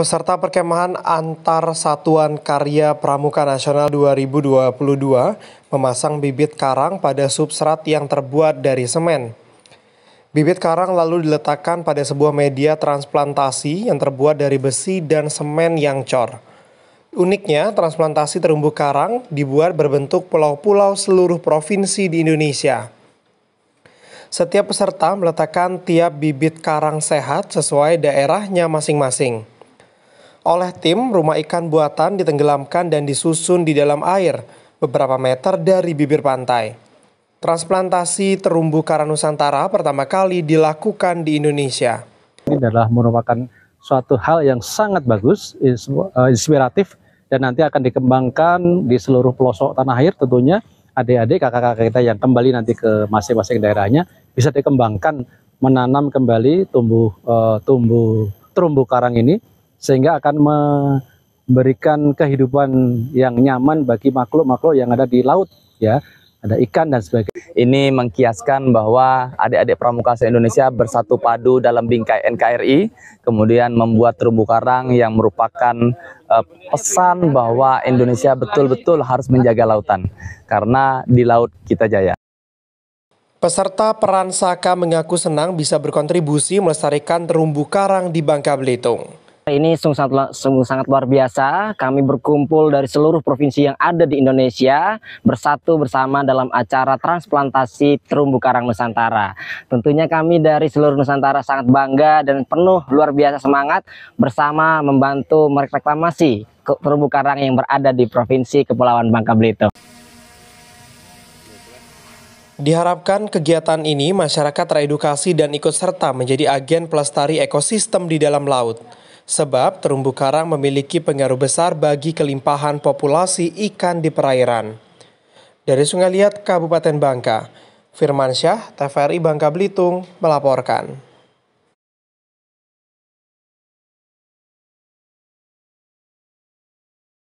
Peserta perkemahan antar satuan karya Pramuka Nasional 2022 memasang bibit karang pada substrat yang terbuat dari semen. Bibit karang lalu diletakkan pada sebuah media transplantasi yang terbuat dari besi dan semen yang cor. Uniknya, transplantasi terumbu karang dibuat berbentuk pulau-pulau seluruh provinsi di Indonesia. Setiap peserta meletakkan tiap bibit karang sehat sesuai daerahnya masing-masing. Oleh tim, rumah ikan buatan ditenggelamkan dan disusun di dalam air beberapa meter dari bibir pantai. Transplantasi terumbu karang Nusantara pertama kali dilakukan di Indonesia. Ini adalah merupakan suatu hal yang sangat bagus, eh, inspiratif, dan nanti akan dikembangkan di seluruh pelosok tanah air tentunya adik-adik, kakak-kakak kita yang kembali nanti ke masing-masing daerahnya bisa dikembangkan menanam kembali tumbuh uh, tumbuh terumbu karang ini sehingga akan memberikan kehidupan yang nyaman bagi makhluk-makhluk yang ada di laut ya ada ikan dan sebagainya. Ini mengkiaskan bahwa adik-adik pramuka se-Indonesia bersatu padu dalam bingkai NKRI, kemudian membuat terumbu karang yang merupakan uh, pesan bahwa Indonesia betul-betul harus menjaga lautan, karena di laut kita jaya. Peserta peran Saka mengaku senang bisa berkontribusi melestarikan terumbu karang di Bangka Belitung ini sungguh sangat, sungguh sangat luar biasa. Kami berkumpul dari seluruh provinsi yang ada di Indonesia bersatu bersama dalam acara transplantasi terumbu karang Nusantara. Tentunya kami dari seluruh Nusantara sangat bangga dan penuh luar biasa semangat bersama membantu mereklamasi terumbu karang yang berada di provinsi Kepulauan Bangka Belitung. Diharapkan kegiatan ini masyarakat teredukasi dan ikut serta menjadi agen pelestari ekosistem di dalam laut sebab terumbu karang memiliki pengaruh besar bagi kelimpahan populasi ikan di perairan. Dari Sungai Liat, Kabupaten Bangka, Firmansyah, TVRI Bangka Belitung melaporkan.